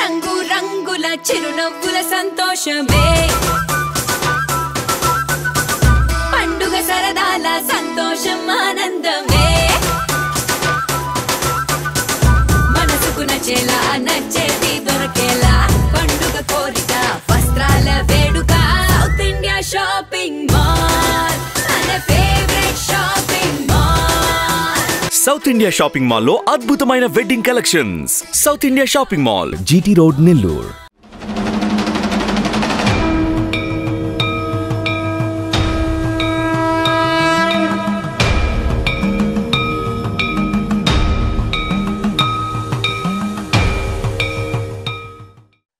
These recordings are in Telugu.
రంగు రంగుల చిరునవ్వుల సంతోషమే పండుగ సరదాల సంతోషం ఆనందమే మనసుకు నచ్చేలా నచ్చేది దొరికేలా పండుగ కోరిక వస్త్రాల వేడుక south India shopping south India shopping మాల్లో అద్భుతమైన wedding collections south India shopping mall GT road Nellore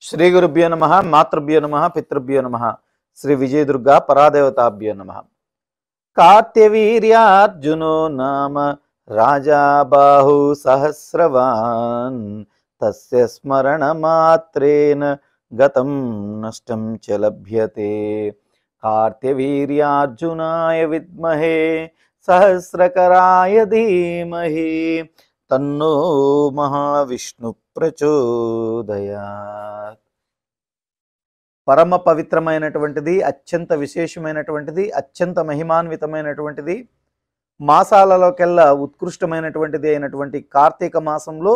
శ్రీ గురుభ్యో నమ మాతృభ్యో నమ పితృభ్యో నమ శ్రీ విజయదుర్గా పరాదేవతాభ్యో నమ కార్తవీర్యార్జునో నామ సహస్రవాన్ తస్య స్మరణమాత్రేన గతం నష్టం చ లభ్యతే కార్త్యవీర్యార్జునాయ విద్మహే సహస్రకరాయ ధీమహి తన్నో మహావిష్ణు ప్రచోదయాత్ పరమ పవిత్రమైనటువంటిది అత్యంత విశేషమైనటువంటిది అత్యంత మహిమాన్వితమైనటువంటిది మాసాలలోకెల్లా ఉత్కృష్టమైనటువంటిది అయినటువంటి కార్తీక మాసంలో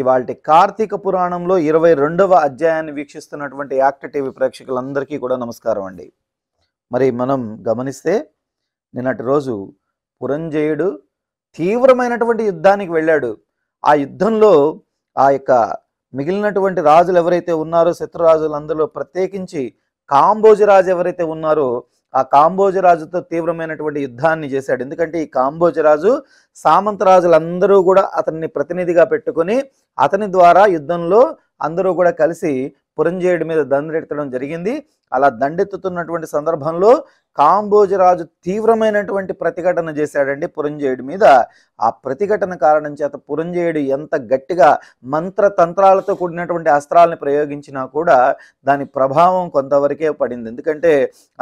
ఇవాళ కార్తీక పురాణంలో ఇరవై రెండవ అధ్యాయాన్ని వీక్షిస్తున్నటువంటి యాక్ట టీవీ ప్రేక్షకులందరికీ కూడా నమస్కారం అండి మరి మనం గమనిస్తే నిన్నటి రోజు పురంజయుడు తీవ్రమైనటువంటి యుద్ధానికి వెళ్ళాడు ఆ యుద్ధంలో ఆ యొక్క మిగిలినటువంటి రాజులు ఎవరైతే ఉన్నారో శత్రురాజులందరూ ప్రత్యేకించి కాంబోజరాజు ఎవరైతే ఉన్నారో ఆ కాంబోజరాజుతో తీవ్రమైనటువంటి యుద్ధాన్ని చేశాడు ఎందుకంటే ఈ కాంబోజరాజు సామంతరాజులందరూ కూడా అతన్ని ప్రతినిధిగా పెట్టుకుని అతని ద్వారా యుద్ధంలో అందరూ కూడా కలిసి పురంజేయుడి మీద దండెత్తడం జరిగింది అలా దండెత్తుతున్నటువంటి సందర్భంలో కాంబోజరాజు తీవ్రమైనటువంటి ప్రతిఘటన చేశాడండి పురంజేయుడి మీద ఆ ప్రతిఘటన కారణం చేత పురంజేయుడు ఎంత గట్టిగా మంత్రతంత్రాలతో కూడినటువంటి అస్త్రాలను ప్రయోగించినా కూడా దాని ప్రభావం కొంతవరకే పడింది ఎందుకంటే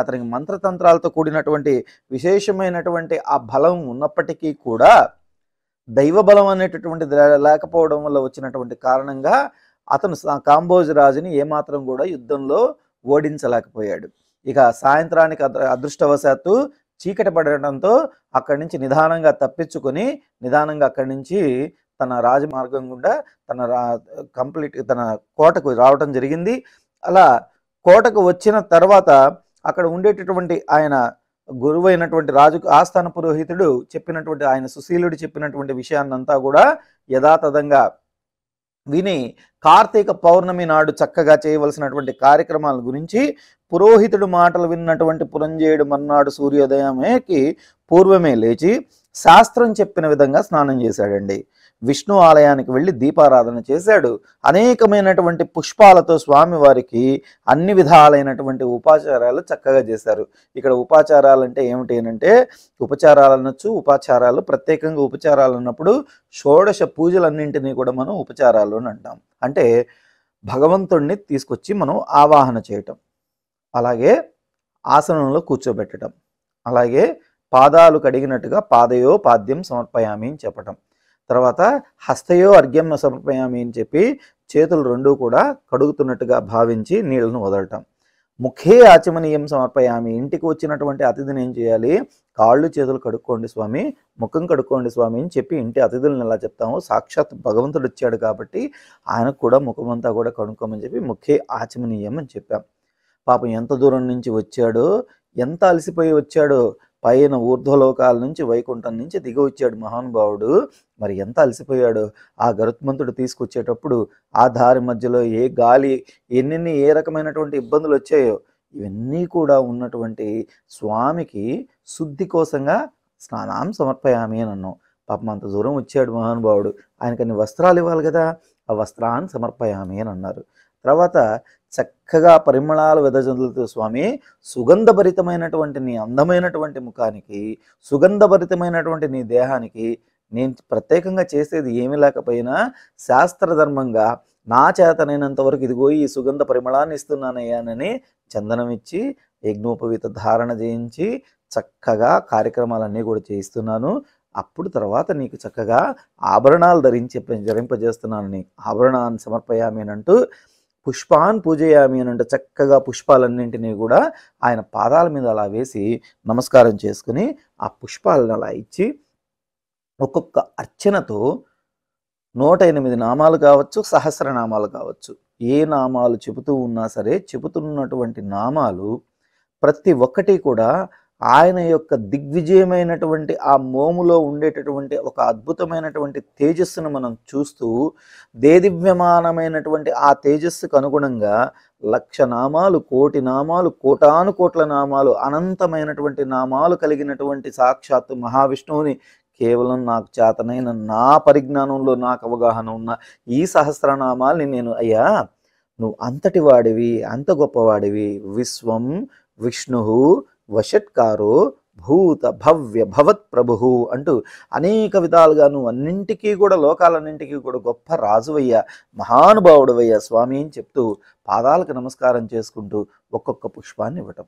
అతనికి మంత్రతంత్రాలతో కూడినటువంటి విశేషమైనటువంటి ఆ బలం ఉన్నప్పటికీ కూడా దైవ బలం అనేటటువంటిది లేకపోవడం వల్ల వచ్చినటువంటి కారణంగా అతను కాంబోజ్ రాజుని ఏమాత్రం కూడా యుద్ధంలో ఓడించలేకపోయాడు ఇక సాయంత్రానికి అదృష్టవశాత్తు చీకట పడటంతో అక్కడి నుంచి నిదానంగా తప్పించుకొని నిదానంగా అక్కడి నుంచి తన రాజమార్గం గుండా తన రా కంప్లీట్ తన కోటకు రావటం జరిగింది అలా కోటకు వచ్చిన తర్వాత అక్కడ ఉండేటటువంటి ఆయన గురువైనటువంటి రాజుకు ఆస్థాన పురోహితుడు చెప్పినటువంటి ఆయన సుశీలుడు చెప్పినటువంటి విషయాన్నంతా కూడా యథాతథంగా విని కార్తీక పౌర్ణమి నాడు చక్కగా చేయవలసినటువంటి కార్యక్రమాల గురించి పురోహితుడు మాటలు విన్నటువంటి పురంజేయుడు మర్నాడు సూర్యోదయమేకి పూర్వమే లేచి శాస్త్రం చెప్పిన విధంగా స్నానం చేశాడండి విష్ణు ఆలయానికి వెళ్ళి దీపారాధన చేశాడు అనేకమైనటువంటి పుష్పాలతో స్వామివారికి అన్ని విధాలైనటువంటి ఉపాచారాలు చక్కగా చేశారు ఇక్కడ ఉపాచారాలు అంటే ఏమిటి అంటే ఉపచారాలు అనొచ్చు ఉపాచారాలు ప్రత్యేకంగా ఉపచారాలు అన్నప్పుడు షోడశ పూజలన్నింటినీ కూడా మనం ఉపచారాలు అని అంటాం అంటే భగవంతుణ్ణి తీసుకొచ్చి మనం ఆవాహన చేయటం అలాగే ఆసనంలో కూర్చోబెట్టడం అలాగే పాదాలు కడిగినట్టుగా పాదయో పాద్యం సమర్పయామి అని చెప్పటం తర్వాత హస్తయో అర్ఘ్యంను సమర్పయామి అని చెప్పి చేతులు రెండూ కూడా కడుగుతున్నట్టుగా భావించి నీళ్లను వదలటం ముఖే ఆచమనీయం సమర్పయామి ఇంటికి వచ్చినటువంటి అతిథిని ఏం చేయాలి కాళ్ళు చేతులు కడుక్కోండి స్వామి ముఖం కడుక్కోండి స్వామి అని చెప్పి ఇంటి అతిథులను ఎలా చెప్తాము సాక్షాత్ భగవంతుడు వచ్చాడు కాబట్టి ఆయనకు కూడా ముఖమంతా కూడా కడుక్కోమని చెప్పి ముఖే ఆచమనీయం అని చెప్పాం పాపం ఎంత దూరం నుంచి వచ్చాడో ఎంత అలసిపోయి వచ్చాడో పైన ఊర్ధ్వలోకాల నుంచి వైకుంఠం నుంచి దిగి వచ్చాడు మహానుభావుడు మరి ఎంత అలసిపోయాడు ఆ గరుత్మంతుడు తీసుకొచ్చేటప్పుడు ఆ దారి మధ్యలో ఏ గాలి ఎన్ని ఏ రకమైనటువంటి ఇబ్బందులు వచ్చాయో ఇవన్నీ కూడా ఉన్నటువంటి స్వామికి శుద్ధి కోసంగా స్నానం సమర్పయామి అని అన్నాం పాపం అంత దూరం వచ్చాడు మహానుభావుడు ఆయనకన్నీ వస్త్రాలు ఇవ్వాలి కదా ఆ వస్త్రాన్ని సమర్పయామి అని అన్నారు తర్వాత చక్కగా పరిమళాలు వెదజందులతో స్వామి సుగంధభరితమైనటువంటి నీ అందమైనటువంటి ముఖానికి సుగంధభరితమైనటువంటి నీ దేహానికి నేను ప్రత్యేకంగా చేసేది ఏమీ లేకపోయినా శాస్త్రధర్మంగా నా చేతనైనంత వరకు ఇదిగో ఈ సుగంధ పరిమళాన్ని ఇస్తున్నానయ్యానని చందనం ఇచ్చి యజ్ఞోపవీత ధారణ చేయించి చక్కగా కార్యక్రమాలన్నీ కూడా చేయిస్తున్నాను అప్పుడు తర్వాత నీకు చక్కగా ఆభరణాలు ధరించి జరింపజేస్తున్నాను నీ ఆభరణాన్ని సమర్పయామేనంటూ పుష్పాన్ పూజయామి అని అంటే చక్కగా పుష్పాలన్నింటినీ కూడా ఆయన పాదాల మీద అలా వేసి నమస్కారం చేసుకుని ఆ పుష్పాలను అలా ఇచ్చి ఒక్కొక్క అర్చనతో నూట ఎనిమిది నామాలు కావచ్చు సహస్రనామాలు కావచ్చు ఏ నామాలు చెబుతూ ఉన్నా సరే చెబుతున్నటువంటి నామాలు ప్రతి ఒక్కటి కూడా ఆయన యొక్క దిగ్విజయమైనటువంటి ఆ మోములో ఉండేటటువంటి ఒక అద్భుతమైనటువంటి తేజస్సును మనం చూస్తూ దేదివ్యమానమైనటువంటి ఆ తేజస్సుకు అనుగుణంగా లక్ష నామాలు కోటి నామాలు కోటాను కోట్ల నామాలు అనంతమైనటువంటి నామాలు కలిగినటువంటి సాక్షాత్తు మహావిష్ణువుని కేవలం నాకు చేతనైన నా పరిజ్ఞానంలో నాకు అవగాహన ఉన్న ఈ సహస్రనామాల్ని నేను అయ్యా నువ్వు అంతటి వాడివి అంత గొప్పవాడివి విశ్వం విష్ణు వషట్కారో భూత భవ్య భవత్ ప్రభు అంటూ అనేక విధాలుగా నువ్వు అన్నింటికీ కూడా లోకాలన్నింటికీ కూడా గొప్ప రాజువయ్యా మహానుభావుడవయ్యా స్వామి అని చెప్తూ పాదాలకు నమస్కారం చేసుకుంటూ ఒక్కొక్క పుష్పాన్ని ఇవ్వటం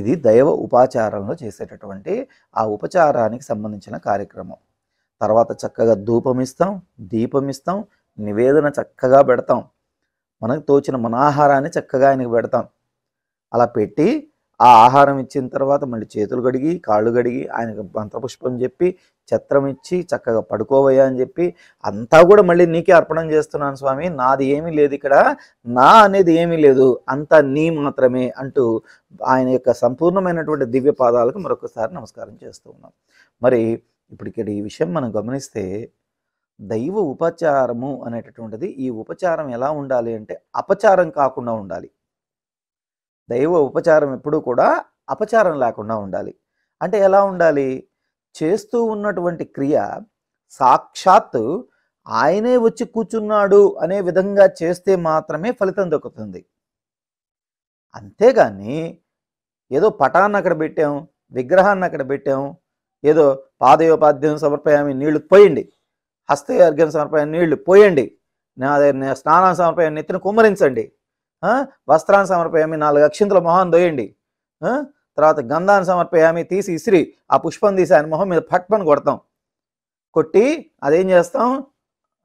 ఇది దైవ ఉపాచారంలో చేసేటటువంటి ఆ ఉపచారానికి సంబంధించిన కార్యక్రమం తర్వాత చక్కగా ధూపం ఇస్తాం దీపం ఇస్తాం నివేదన చక్కగా పెడతాం మనకు తోచిన మనాహారాన్ని చక్కగా ఆయనకు పెడతాం అలా పెట్టి ఆ ఆహారం ఇచ్చిన తర్వాత మళ్ళీ చేతులు కడిగి కాళ్ళు కడిగి ఆయనకు మంత్రపుష్పం చెప్పి ఛత్రం ఇచ్చి చక్కగా పడుకోవయ్యా అని చెప్పి అంతా కూడా మళ్ళీ నీకే అర్పణం చేస్తున్నాను స్వామి నాది ఏమీ లేదు ఇక్కడ నా అనేది ఏమీ లేదు అంతా నీ మాత్రమే అంటూ ఆయన యొక్క సంపూర్ణమైనటువంటి దివ్య పాదాలకు మరొకసారి నమస్కారం చేస్తూ ఉన్నాం మరి ఇప్పుడు ఇక్కడ ఈ విషయం మనం గమనిస్తే దైవ ఉపచారము అనేటటువంటిది ఈ ఉపచారం ఎలా ఉండాలి అంటే అపచారం కాకుండా ఉండాలి దైవ ఉపచారం ఎప్పుడూ కూడా అపచారం లేకుండా ఉండాలి అంటే ఎలా ఉండాలి చేస్తూ ఉన్నటువంటి క్రియ సాక్షాత్ ఆయనే వచ్చి కూర్చున్నాడు అనే విధంగా చేస్తే మాత్రమే ఫలితం దొక్కుతుంది అంతేగాని ఏదో పటాన్ని అక్కడ పెట్టాం విగ్రహాన్ని అక్కడ పెట్టాం ఏదో పాదయోపాధ్యం సమర్పయామి నీళ్లు పోయండి హస్తయోగ్యం సమర్పయాన్ని నీళ్లు పోయండి నా స్నానం సమర్పయాన్ని ఎత్తిన కుమ్మరించండి వస్త్రాన్ని సమర్పయామి నాలుగు అక్షింతల మొహాన్ని దోయండి తర్వాత గంధాన్ని సమర్పయామి తీసి ఇసిరి ఆ పుష్పం తీసి ఆయన మొహం మీద పట్మని కొడతాం కొట్టి అదేం చేస్తాం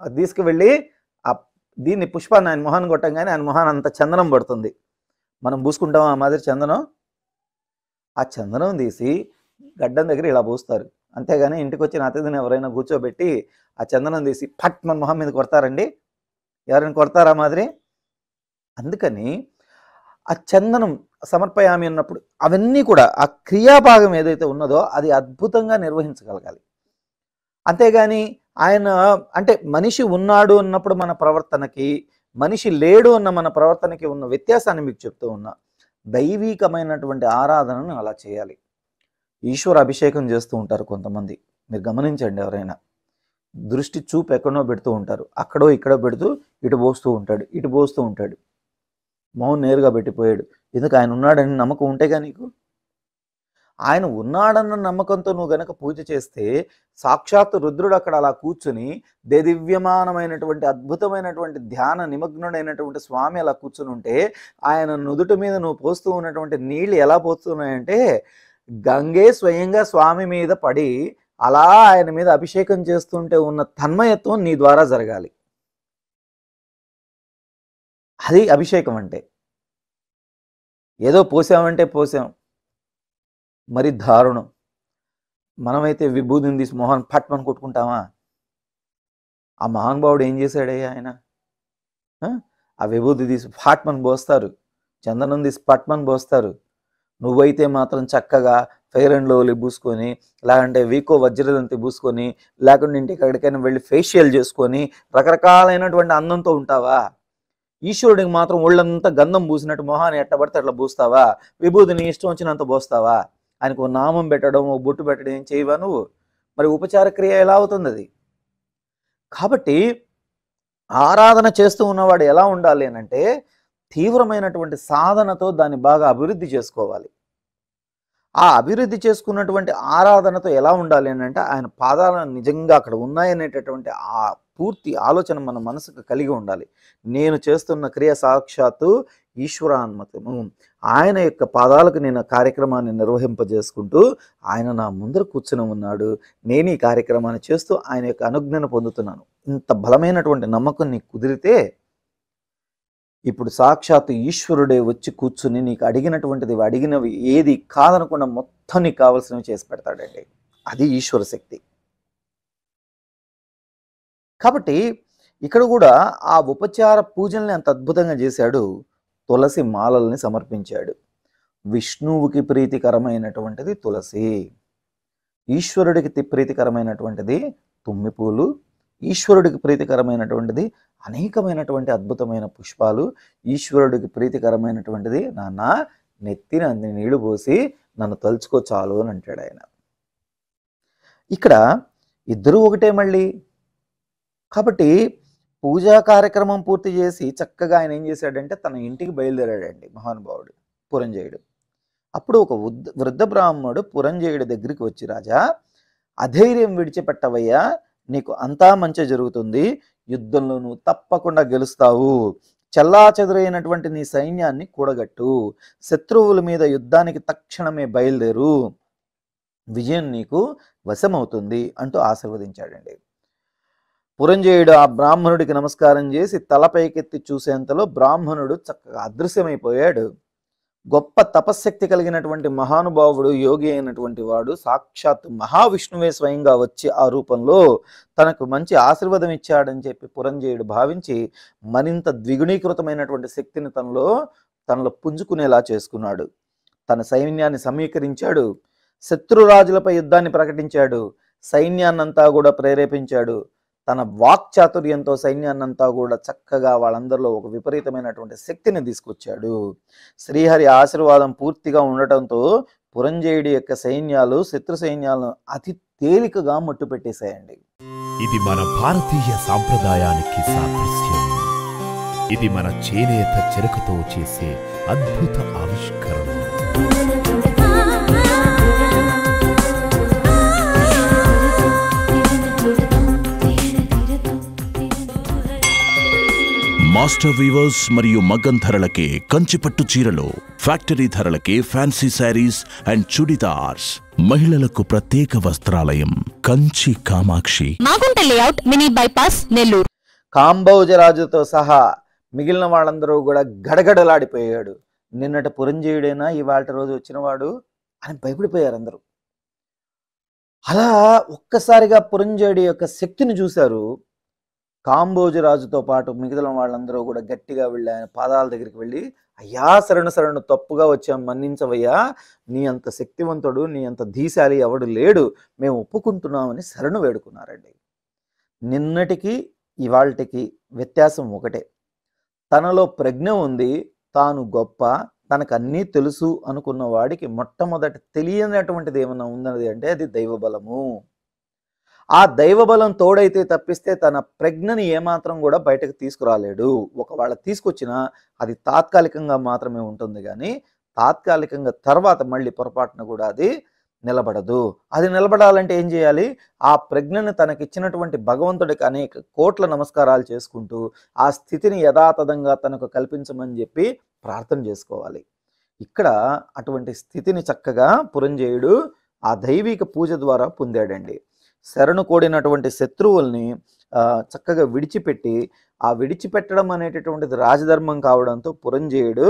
అది తీసుకువెళ్ళి ఆ దీన్ని పుష్పాన్ని ఆయన మొహాన్ని కొట్టంగానే ఆయన మొహాన్ని అంత చందనం పడుతుంది మనం పూసుకుంటాం ఆ మాదిరి చందనం ఆ చందనం తీసి గడ్డం దగ్గర ఇలా పూస్తారు అంతేగాని ఇంటికి వచ్చిన అతిథిని ఎవరైనా కూర్చోబెట్టి ఆ చందనం తీసి పట్ మన మొహం మీద కొడతారండి ఎవరైనా కొడతారా మాదిరి అందుకని ఆ చందనం సమర్పయామి అన్నప్పుడు అవన్నీ కూడా ఆ క్రియాభాగం ఏదైతే ఉన్నదో అది అద్భుతంగా నిర్వహించగలగాలి అంతేగాని ఆయన అంటే మనిషి ఉన్నాడు అన్నప్పుడు మన ప్రవర్తనకి మనిషి లేడు అన్న మన ప్రవర్తనకి ఉన్న వ్యత్యాసాన్ని మీకు చెప్తూ ఉన్నా దైవీకమైనటువంటి ఆరాధనను అలా చేయాలి ఈశ్వర అభిషేకం చేస్తూ ఉంటారు కొంతమంది మీరు గమనించండి ఎవరైనా దృష్టి చూపు ఎక్కడో పెడుతూ ఉంటారు అక్కడో ఇక్కడో పెడుతూ ఇటు పోస్తూ ఉంటాడు ఇటు పోస్తూ ఉంటాడు మౌన్ నేరుగా పెట్టిపోయాడు ఎందుకు ఆయన ఉన్నాడని నమ్మకం ఉంటేగా నీకు ఆయన ఉన్నాడన్న నమ్మకంతో నువ్వు గనక పూజ చేస్తే సాక్షాత్ రుద్రుడు అక్కడ అలా కూర్చుని దేదివ్యమానమైనటువంటి అద్భుతమైనటువంటి ధ్యాన నిమగ్నుడైనటువంటి స్వామి అలా కూర్చుని ఉంటే ఆయన నుదుటి మీద నువ్వు పోస్తూ ఉన్నటువంటి నీళ్ళు ఎలా పోతున్నాయంటే గంగే స్వయంగా స్వామి మీద పడి అలా ఆయన మీద అభిషేకం చేస్తుంటే ఉన్న తన్మయత్వం నీ ద్వారా జరగాలి అది అభిషేకం అంటే ఏదో పోసామంటే పోసాం మరి దారుణం మనమైతే విభూతిని తీసి మోహన్ పట్మని కొట్టుకుంటామా ఆ మహానుభావుడు ఏం చేశాడయ్యా ఆయన ఆ విభూతి తీసి పట్మని పోస్తారు చందనం తీసి పట్మని పోస్తారు నువ్వైతే మాత్రం చక్కగా ఫెయిర్ అండ్ లవ్లీ పూసుకొని లేకంటే వీకో వజ్రదంతి పూసుకొని లేకుంటే ఇంటికి ఎక్కడికైనా వెళ్ళి ఫేషియల్ చేసుకొని రకరకాలైనటువంటి అందంతో ఉంటావా ఈశ్వరుడికి మాత్రం ఒళ్ళంతా గంధం పూసినట్టు మొహాన్ని ఎట్టబడితే అట్లా పూస్తావా విభూతిని ఇష్టం వచ్చినంత పోస్తావా ఆయనకు నామం పెట్టడం ఓ బొట్టు పెట్టడం ఏం చేయవా నువ్వు మరి ఉపచార క్రియ ఎలా అవుతుంది అది కాబట్టి ఆరాధన చేస్తూ ఉన్నవాడు ఎలా ఉండాలి అంటే తీవ్రమైనటువంటి సాధనతో దాన్ని బాగా అభివృద్ధి చేసుకోవాలి ఆ అభివృద్ధి చేసుకున్నటువంటి ఆరాధనతో ఎలా ఉండాలి అంటే ఆయన పాదాలను నిజంగా అక్కడ ఉన్నాయనేటటువంటి ఆ పూర్తి ఆలోచన మన మనసుకు కలిగి ఉండాలి నేను చేస్తున్న క్రియ సాక్షాత్తు ఈశ్వరానుమతము ఆయన యొక్క పాదాలకు నేను కార్యక్రమాన్ని నిర్వహింపజేసుకుంటూ ఆయన నా ముందర కూర్చుని ఉన్నాడు నేను ఈ కార్యక్రమాన్ని చేస్తూ ఆయన యొక్క అనుజ్ఞను పొందుతున్నాను ఇంత బలమైనటువంటి నమ్మకం నీకు కుదిరితే ఇప్పుడు సాక్షాత్ ఈశ్వరుడే వచ్చి కూర్చుని నీకు అడిగినటువంటిది అడిగినవి ఏది కాదనకుండా మొత్తం నీకు కావాల్సినవి చేసి పెడతాడండి అది ఈశ్వర శక్తి కాబట్టి ఇక్కడ కూడా ఆ ఉపచార పూజల్ని అంత అద్భుతంగా చేశాడు తులసి మాలల్ని సమర్పించాడు విష్ణువుకి ప్రీతికరమైనటువంటిది తులసి ఈశ్వరుడికి ప్రీతికరమైనటువంటిది తుమ్మిపూలు ఈశ్వరుడికి ప్రీతికరమైనటువంటిది అనేకమైనటువంటి అద్భుతమైన పుష్పాలు ఈశ్వరుడికి ప్రీతికరమైనటువంటిది నాన్న నెత్తిన నీళ్లు పోసి నన్ను తలుచుకో చాలు అని అంటాడు ఆయన ఇక్కడ ఇద్దరూ ఒకటే మళ్ళీ కాబట్టి పూజా కార్యక్రమం పూర్తి చేసి చక్కగా ఆయన ఏం చేశాడంటే తన ఇంటికి బయలుదేరాడండి మహానుభావుడు పురంజయుడు అప్పుడు ఒక వృద్ధ బ్రాహ్మణుడు పురంజయుడి దగ్గరికి వచ్చి రాజా అధైర్యం విడిచిపెట్టవయ్యా నీకు అంతా మంచి జరుగుతుంది యుద్ధంలో నువ్వు తప్పకుండా గెలుస్తావు చల్లా చెదురైనటువంటి నీ సైన్యాన్ని కూడగట్టు శత్రువుల మీద యుద్ధానికి తక్షణమే బయలుదేరు విజయం నీకు వశమవుతుంది అంటూ ఆశీర్వదించాడండి పురంజేయుడు ఆ బ్రాహ్మణుడికి నమస్కారం చేసి తలపైకెత్తి చూసేంతలో బ్రాహ్మణుడు చక్కగా అదృశ్యమైపోయాడు గొప్ప తపశ్శక్తి కలిగినటువంటి మహానుభావుడు యోగి అయినటువంటి వాడు సాక్షాత్ మహావిష్ణువే స్వయంగా వచ్చి ఆ రూపంలో తనకు మంచి ఆశీర్వాదం ఇచ్చాడని చెప్పి పురంజేయుడు భావించి మరింత ద్విగుణీకృతమైనటువంటి శక్తిని తనలో తనలో పుంజుకునేలా చేసుకున్నాడు తన సైన్యాన్ని సమీకరించాడు శత్రురాజులపై యుద్ధాన్ని ప్రకటించాడు సైన్యాన్నంతా కూడా ప్రేరేపించాడు తన వాక్చాతుర్యంతో సైన్యాన్నంతా కూడా చక్కగా వాళ్ళందరిలో ఒక విపరీతమైనటువంటి శక్తిని తీసుకొచ్చాడు శ్రీహరి ఆశీర్వాదం పూర్తిగా ఉండటంతో పురంజయుడి యొక్క సైన్యాలు శత్రు సైన్యాలను అతి తేలికగా ముట్టు పెట్టేశాయండి ఇది మన భారతీయ సాంప్రదాయానికి సాదృశ్యం ఇది మన చేనేత చెరకుతో చేసే అద్భుత ఆవిష్కరణ మాస్టర్ వీవర్స్ మరియు మగ్గం ధరలకే కంచిపట్టు చీరలు ఫ్యాక్టరీ ధరలకే ఫ్యాన్సీ శారీస్ అండ్ చుడిదార్స్ మహిళలకు ప్రత్యేక వస్త్రాలయం Kanchi Kamakshi Magunta layout mini bypass Nellore కాంబోజరాజుతో సహా మిగిలిన వాళ్ళందరూ కూడా గడగడలాడిపోయాడు నిన్నట పురంజయుడైనా ఇవాళ రోజు వచ్చినవాడు అని భయపడిపోయారు అందరూ అలా ఒక్కసారిగా పురంజయుడి యొక్క శక్తిని చూశారు కాంబోజరాజుతో పాటు మిగతా వాళ్ళందరూ కూడా గట్టిగా వెళ్ళి ఆయన పాదాల దగ్గరికి వెళ్ళి అయ్యా శరణు శరణు తప్పుగా వచ్చాం మన్నించవయ్యా నీ అంత శక్తివంతుడు నీ అంత ధీశాలి ఎవడు లేడు మేము ఒప్పుకుంటున్నామని శరణు వేడుకున్నారండి నిన్నటికి ఇవాళ్ళకి వ్యత్యాసం ఒకటే తనలో ప్రజ్ఞ ఉంది తాను గొప్ప తనకు అన్నీ తెలుసు అనుకున్న వాడికి మొట్టమొదటి తెలియనటువంటిది ఏమన్నా ఉందన్నది అంటే అది దైవబలము ఆ దైవబలం తోడైతే తప్పిస్తే తన ప్రజ్ఞని ఏమాత్రం కూడా బయటకు తీసుకురాలేడు ఒకవేళ తీసుకొచ్చినా అది తాత్కాలికంగా మాత్రమే ఉంటుంది కానీ తాత్కాలికంగా తర్వాత మళ్ళీ పొరపాటున కూడా అది నిలబడదు అది నిలబడాలంటే ఏం చేయాలి ఆ ప్రజ్ఞను తనకిచ్చినటువంటి భగవంతుడికి అనేక కోట్ల నమస్కారాలు చేసుకుంటూ ఆ స్థితిని యథాతథంగా తనకు కల్పించమని చెప్పి ప్రార్థన చేసుకోవాలి ఇక్కడ అటువంటి స్థితిని చక్కగా పురంజేయుడు ఆ దైవిక పూజ ద్వారా పొందాడండి శరణు కోడినటువంటి శత్రువుల్ని చక్కగా విడిచిపెట్టి ఆ విడిచిపెట్టడం అనేటటువంటిది రాజధర్మం కావడంతో పురంజేయుడు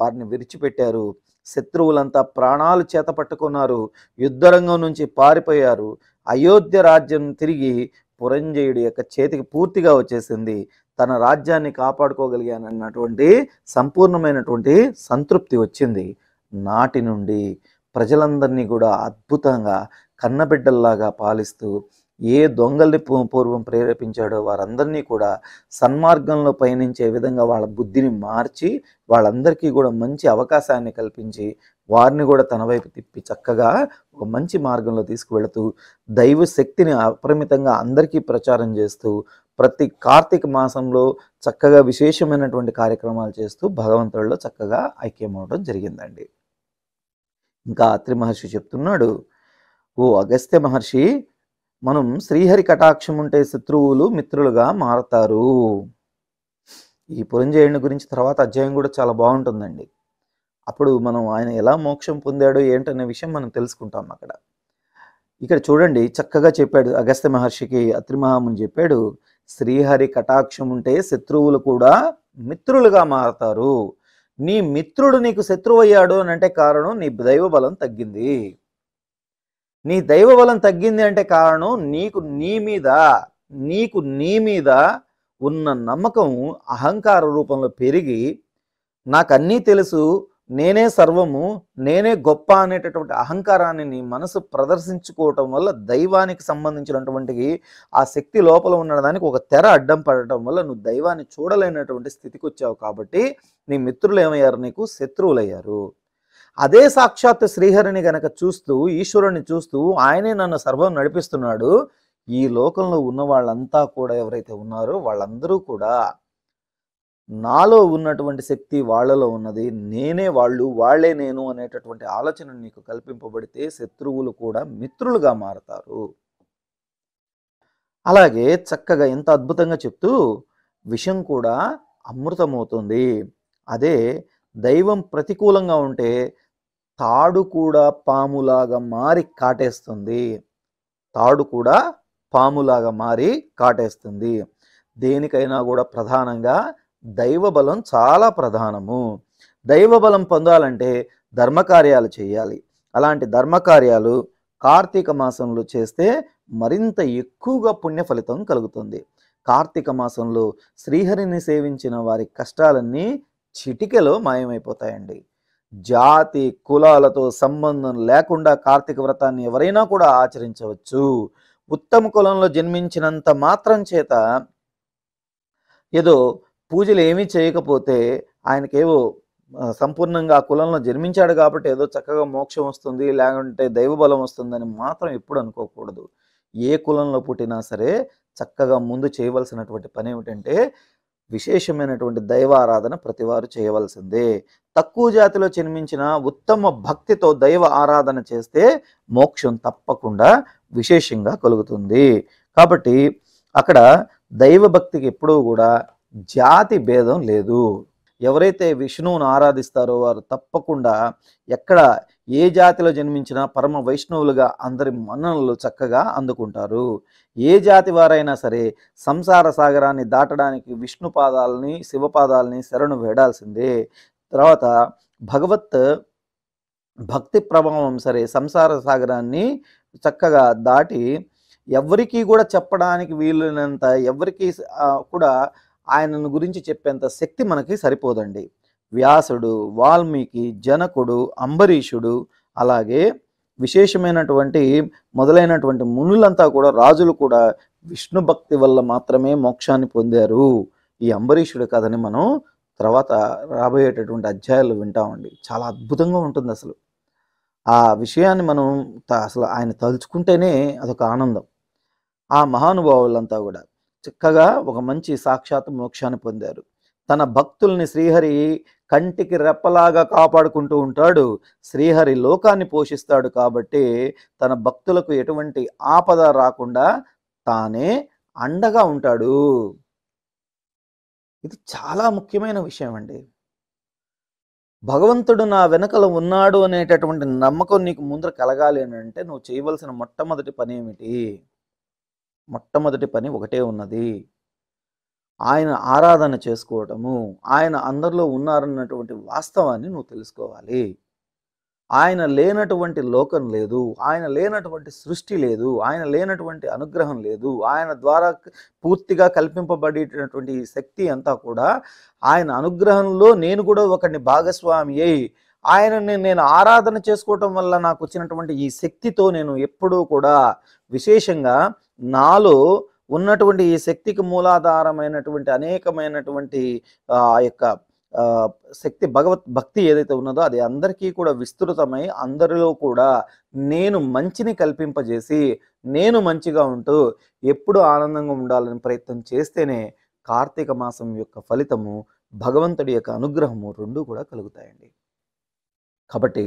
వారిని విడిచిపెట్టారు శత్రువులంతా ప్రాణాలు చేత పట్టుకున్నారు యుద్ధరంగం నుంచి పారిపోయారు అయోధ్య రాజ్యం తిరిగి పురంజయుడి యొక్క చేతికి పూర్తిగా వచ్చేసింది తన రాజ్యాన్ని కాపాడుకోగలిగానన్నటువంటి సంపూర్ణమైనటువంటి సంతృప్తి వచ్చింది నాటి నుండి ప్రజలందరినీ కూడా అద్భుతంగా కన్నబిడ్డల్లాగా పాలిస్తూ ఏ దొంగల్ని పూర్వం ప్రేరేపించాడో వారందరినీ కూడా సన్మార్గంలో పయనించే విధంగా వాళ్ళ బుద్ధిని మార్చి వాళ్ళందరికీ కూడా మంచి అవకాశాన్ని కల్పించి వారిని కూడా తన వైపు తిప్పి చక్కగా ఒక మంచి మార్గంలో తీసుకువెళుతూ దైవ శక్తిని అపరిమితంగా అందరికీ ప్రచారం చేస్తూ ప్రతి కార్తీక మాసంలో చక్కగా విశేషమైనటువంటి కార్యక్రమాలు చేస్తూ భగవంతుడిలో చక్కగా ఐక్యమవడం జరిగిందండి ఇంకా అత్రి మహర్షి చెప్తున్నాడు ఓ అగస్త్య మహర్షి మనం శ్రీహరి కటాక్షం ఉంటే శత్రువులు మిత్రులుగా మారతారు ఈ పురంజేయుని గురించి తర్వాత అధ్యాయం కూడా చాలా బాగుంటుందండి అప్పుడు మనం ఆయన ఎలా మోక్షం పొందాడో ఏంటనే విషయం మనం తెలుసుకుంటాం అక్కడ ఇక్కడ చూడండి చక్కగా చెప్పాడు అగస్త్య మహర్షికి అత్రిమహాముని చెప్పాడు శ్రీహరి కటాక్షం ఉంటే శత్రువులు కూడా మిత్రులుగా మారతారు నీ మిత్రుడు నీకు శత్రువు అయ్యాడు అని అంటే కారణం నీ దైవ బలం తగ్గింది నీ దైవ బలం తగ్గింది అంటే కారణం నీకు నీ మీద నీకు నీ మీద ఉన్న నమ్మకం అహంకార రూపంలో పెరిగి నాకు అన్నీ తెలుసు నేనే సర్వము నేనే గొప్ప అనేటటువంటి అహంకారాన్ని నీ మనసు ప్రదర్శించుకోవటం వల్ల దైవానికి సంబంధించినటువంటి ఆ శక్తి లోపల ఉన్నదానికి ఒక తెర అడ్డం పడటం వల్ల నువ్వు దైవాన్ని చూడలేనటువంటి స్థితికి వచ్చావు కాబట్టి నీ మిత్రులు ఏమయ్యారు నీకు శత్రువులయ్యారు అదే సాక్షాత్ శ్రీహరిని గనక చూస్తూ ఈశ్వరుని చూస్తూ ఆయనే నన్ను సర్వం నడిపిస్తున్నాడు ఈ లోకంలో ఉన్న వాళ్ళంతా కూడా ఎవరైతే ఉన్నారో వాళ్ళందరూ కూడా నాలో ఉన్నటువంటి శక్తి వాళ్ళలో ఉన్నది నేనే వాళ్ళు వాళ్లే నేను అనేటటువంటి ఆలోచన నీకు కల్పింపబడితే శత్రువులు కూడా మిత్రులుగా మారతారు అలాగే చక్కగా ఎంత అద్భుతంగా చెప్తూ విషం కూడా అమృతమవుతుంది అదే దైవం ప్రతికూలంగా ఉంటే తాడు కూడా పాములాగా మారి కాటేస్తుంది తాడు కూడా పాములాగా మారి కాటేస్తుంది దేనికైనా కూడా ప్రధానంగా దైవబలం చాలా ప్రధానము దైవబలం పొందాలంటే ధర్మకార్యాలు చేయాలి అలాంటి ధర్మకార్యాలు కార్తీక మాసంలో చేస్తే మరింత ఎక్కువగా పుణ్య ఫలితం కలుగుతుంది కార్తీక మాసంలో శ్రీహరిని సేవించిన వారి కష్టాలన్నీ చిటికెలో మాయమైపోతాయండి జాతి కులాలతో సంబంధం లేకుండా కార్తీక వ్రతాన్ని ఎవరైనా కూడా ఆచరించవచ్చు ఉత్తమ కులంలో జన్మించినంత మాత్రం చేత ఏదో పూజలు ఏమీ చేయకపోతే ఆయనకేవో సంపూర్ణంగా ఆ కులంలో జన్మించాడు కాబట్టి ఏదో చక్కగా మోక్షం వస్తుంది లేకుంటే దైవబలం వస్తుందని మాత్రం ఎప్పుడు అనుకోకూడదు ఏ కులంలో పుట్టినా సరే చక్కగా ముందు చేయవలసినటువంటి పని ఏమిటంటే విశేషమైనటువంటి దైవారాధన ప్రతివారు చేయవలసిందే తక్కువ జాతిలో జన్మించిన ఉత్తమ భక్తితో దైవ ఆరాధన చేస్తే మోక్షం తప్పకుండా విశేషంగా కలుగుతుంది కాబట్టి అక్కడ దైవభక్తికి ఎప్పుడూ కూడా జాతి భేదం లేదు ఎవరైతే విష్ణువును ఆరాధిస్తారో వారు తప్పకుండా ఎక్కడ ఏ జాతిలో జన్మించినా పరమ వైష్ణవులుగా అందరి మన్ననలు చక్కగా అందుకుంటారు ఏ జాతి వారైనా సరే సంసార సాగరాన్ని దాటడానికి విష్ణు పాదాలని శివపాదాలని శరణు వేడాల్సిందే తర్వాత భగవత్ భక్తి ప్రభావం సరే సంసార సాగరాన్ని చక్కగా దాటి ఎవరికీ కూడా చెప్పడానికి వీలైనంత ఎవరికీ కూడా ఆయనను గురించి చెప్పేంత శక్తి మనకి సరిపోదండి వ్యాసుడు వాల్మీకి జనకుడు అంబరీషుడు అలాగే విశేషమైనటువంటి మొదలైనటువంటి మునులంతా కూడా రాజులు కూడా విష్ణు భక్తి వల్ల మాత్రమే మోక్షాన్ని పొందారు ఈ అంబరీషుడి కథని మనం తర్వాత రాబోయేటటువంటి అధ్యాయాలు వింటామండి చాలా అద్భుతంగా ఉంటుంది అసలు ఆ విషయాన్ని మనం అసలు ఆయన తలుచుకుంటేనే అదొక ఆనందం ఆ మహానుభావులంతా కూడా చక్కగా ఒక మంచి సాక్షాత్ మోక్షాన్ని పొందారు తన భక్తుల్ని శ్రీహరి కంటికి రెప్పలాగా కాపాడుకుంటూ ఉంటాడు శ్రీహరి లోకాన్ని పోషిస్తాడు కాబట్టి తన భక్తులకు ఎటువంటి ఆపద రాకుండా తానే అండగా ఉంటాడు ఇది చాలా ముఖ్యమైన విషయం అండి భగవంతుడు నా వెనకల ఉన్నాడు అనేటటువంటి నమ్మకం నీకు ముందర కలగాలి అని అంటే నువ్వు చేయవలసిన మొట్టమొదటి పని ఏమిటి మొట్టమొదటి పని ఒకటే ఉన్నది ఆయన ఆరాధన చేసుకోవటము ఆయన అందరిలో ఉన్నారన్నటువంటి వాస్తవాన్ని నువ్వు తెలుసుకోవాలి ఆయన లేనటువంటి లోకం లేదు ఆయన లేనటువంటి సృష్టి లేదు ఆయన లేనటువంటి అనుగ్రహం లేదు ఆయన ద్వారా పూర్తిగా కల్పింపబడేటటువంటి శక్తి అంతా కూడా ఆయన అనుగ్రహంలో నేను కూడా ఒకరిని భాగస్వామి అయి ఆయనని నేను ఆరాధన చేసుకోవటం వల్ల నాకు వచ్చినటువంటి ఈ శక్తితో నేను ఎప్పుడూ కూడా విశేషంగా నాలో ఉన్నటువంటి ఈ శక్తికి మూలాధారమైనటువంటి అనేకమైనటువంటి ఆ యొక్క శక్తి భగవత్ భక్తి ఏదైతే ఉన్నదో అది అందరికీ కూడా విస్తృతమై అందరిలో కూడా నేను మంచిని కల్పింపజేసి నేను మంచిగా ఉంటూ ఎప్పుడు ఆనందంగా ఉండాలని ప్రయత్నం చేస్తేనే కార్తీక మాసం యొక్క ఫలితము భగవంతుడి యొక్క అనుగ్రహము రెండు కూడా కలుగుతాయండి కాబట్టి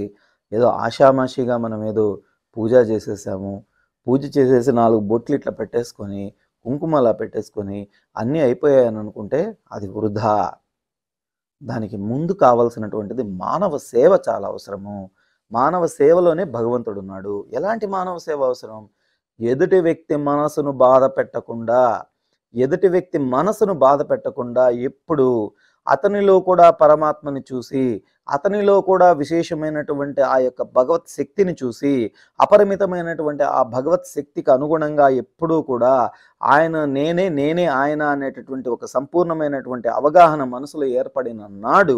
ఏదో ఆషామాషిగా మనం ఏదో పూజ చేసేసాము పూజ చేసేసి నాలుగు బొట్లు ఇట్లా పెట్టేసుకొని కుంకుమలా పెట్టేసుకొని అన్నీ అయిపోయాయని అనుకుంటే అది వృధా దానికి ముందు కావాల్సినటువంటిది మానవ సేవ చాలా అవసరము మానవ సేవలోనే భగవంతుడు ఉన్నాడు ఎలాంటి మానవ సేవ అవసరం ఎదుటి వ్యక్తి మనసును బాధ పెట్టకుండా ఎదుటి వ్యక్తి మనసును బాధ పెట్టకుండా ఎప్పుడు అతనిలో కూడా పరమాత్మని చూసి అతనిలో కూడా విశేషమైనటువంటి ఆ యొక్క భగవత్ శక్తిని చూసి అపరిమితమైనటువంటి ఆ భగవత్ శక్తికి అనుగుణంగా ఎప్పుడూ కూడా ఆయన నేనే నేనే ఆయన అనేటటువంటి ఒక సంపూర్ణమైనటువంటి అవగాహన మనసులో ఏర్పడిన నాడు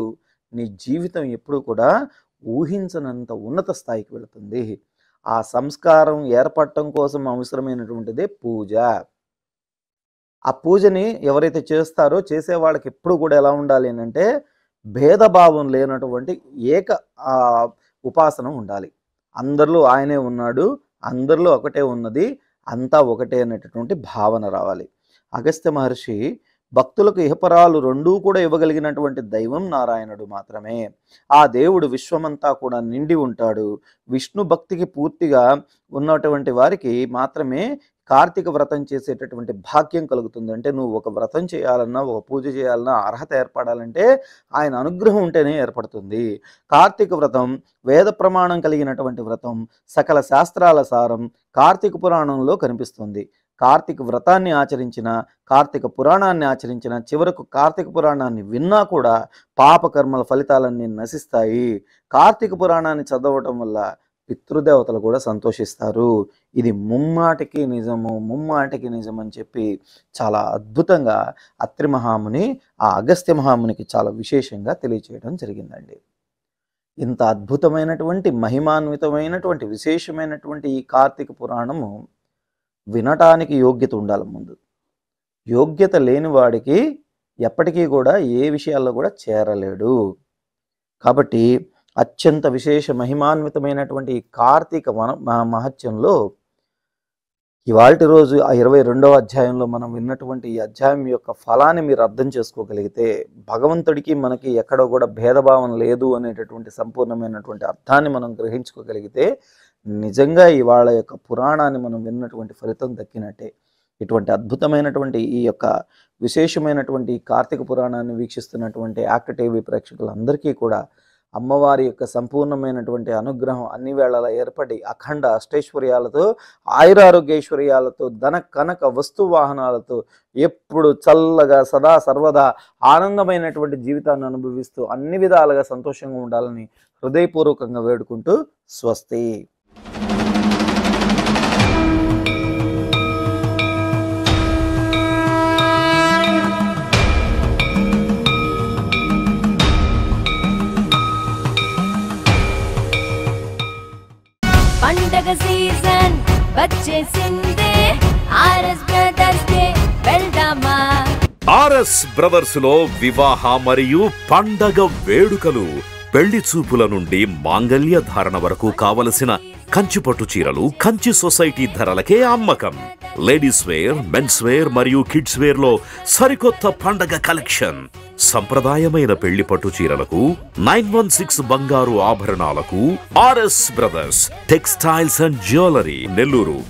నీ జీవితం ఎప్పుడూ కూడా ఊహించనంత ఉన్నత స్థాయికి వెళుతుంది ఆ సంస్కారం ఏర్పడటం కోసం అవసరమైనటువంటిదే పూజ ఆ పూజని ఎవరైతే చేస్తారో చేసే వాళ్ళకి ఎప్పుడు కూడా ఎలా ఉండాలి అంటే భేదభావం లేనటువంటి ఏక ఉపాసన ఉండాలి అందరిలో ఆయనే ఉన్నాడు అందరిలో ఒకటే ఉన్నది అంతా ఒకటే అనేటటువంటి భావన రావాలి అగస్త్య మహర్షి భక్తులకు ఇహపరాలు రెండూ కూడా ఇవ్వగలిగినటువంటి దైవం నారాయణుడు మాత్రమే ఆ దేవుడు విశ్వమంతా కూడా నిండి ఉంటాడు విష్ణు భక్తికి పూర్తిగా ఉన్నటువంటి వారికి మాత్రమే కార్తీక వ్రతం చేసేటటువంటి భాగ్యం కలుగుతుంది అంటే నువ్వు ఒక వ్రతం చేయాలన్నా ఒక పూజ చేయాలన్నా అర్హత ఏర్పడాలంటే ఆయన అనుగ్రహం ఉంటేనే ఏర్పడుతుంది కార్తీక వ్రతం వేద ప్రమాణం కలిగినటువంటి వ్రతం సకల శాస్త్రాల సారం కార్తీక పురాణంలో కనిపిస్తుంది కార్తీక వ్రతాన్ని ఆచరించిన కార్తీక పురాణాన్ని ఆచరించిన చివరకు కార్తీక పురాణాన్ని విన్నా కూడా పాపకర్మల ఫలితాలన్నీ నశిస్తాయి కార్తీక పురాణాన్ని చదవటం వల్ల పితృదేవతలు కూడా సంతోషిస్తారు ఇది ముమ్మాటికి నిజము ముమ్మాటికి నిజం అని చెప్పి చాలా అద్భుతంగా అత్రి మహాముని ఆ అగస్త్య మహామునికి చాలా విశేషంగా తెలియచేయడం జరిగిందండి ఇంత అద్భుతమైనటువంటి మహిమాన్వితమైనటువంటి విశేషమైనటువంటి ఈ కార్తీక పురాణము వినటానికి యోగ్యత ఉండాలి ముందు యోగ్యత లేని వాడికి ఎప్పటికీ కూడా ఏ విషయాల్లో కూడా చేరలేడు కాబట్టి అత్యంత విశేష మహిమాన్వితమైనటువంటి కార్తీక వన మహత్యంలో ఇవాళ రోజు ఆ ఇరవై రెండవ అధ్యాయంలో మనం విన్నటువంటి ఈ అధ్యాయం యొక్క ఫలాన్ని మీరు అర్థం చేసుకోగలిగితే భగవంతుడికి మనకి ఎక్కడో కూడా భేదభావం లేదు అనేటటువంటి సంపూర్ణమైనటువంటి అర్థాన్ని మనం గ్రహించుకోగలిగితే నిజంగా ఇవాళ యొక్క పురాణాన్ని మనం విన్నటువంటి ఫలితం దక్కినట్టే ఇటువంటి అద్భుతమైనటువంటి ఈ యొక్క విశేషమైనటువంటి కార్తీక పురాణాన్ని వీక్షిస్తున్నటువంటి యాక్ట్ టీవీ ప్రేక్షకులందరికీ కూడా అమ్మవారి యొక్క సంపూర్ణమైనటువంటి అనుగ్రహం అన్ని వేళల ఏర్పడి అఖండ అష్టైశ్వర్యాలతో ఆయురారోగ్యైశ్వర్యాలతో ధన కనక వస్తు వాహనాలతో ఎప్పుడు చల్లగా సదా సర్వదా ఆనందమైనటువంటి జీవితాన్ని అనుభవిస్తూ అన్ని విధాలుగా సంతోషంగా ఉండాలని హృదయపూర్వకంగా వేడుకుంటూ స్వస్తి ఎస్ బ్రదర్స్ లో వివాహ మరియు పండగ వేడుకలు పెళ్లి చూపుల నుండి మాంగళ్య ధారణ వరకు కావలసిన కంచిపట్టు చీరలు కంచి సొసైటీ ధరలకే అమ్మకం లేడీస్ వేర్ మెన్స్ వేర్ మరియు కిడ్స్ వేర్ లో సరికొత్త పండగ కలెక్షన్ సంప్రదాయమైన పెళ్లి పట్టు చీరలకు నైన్ వన్ సిక్స్ బంగారు ఆభరణాలకు RS brothers textiles and jewellery Nellore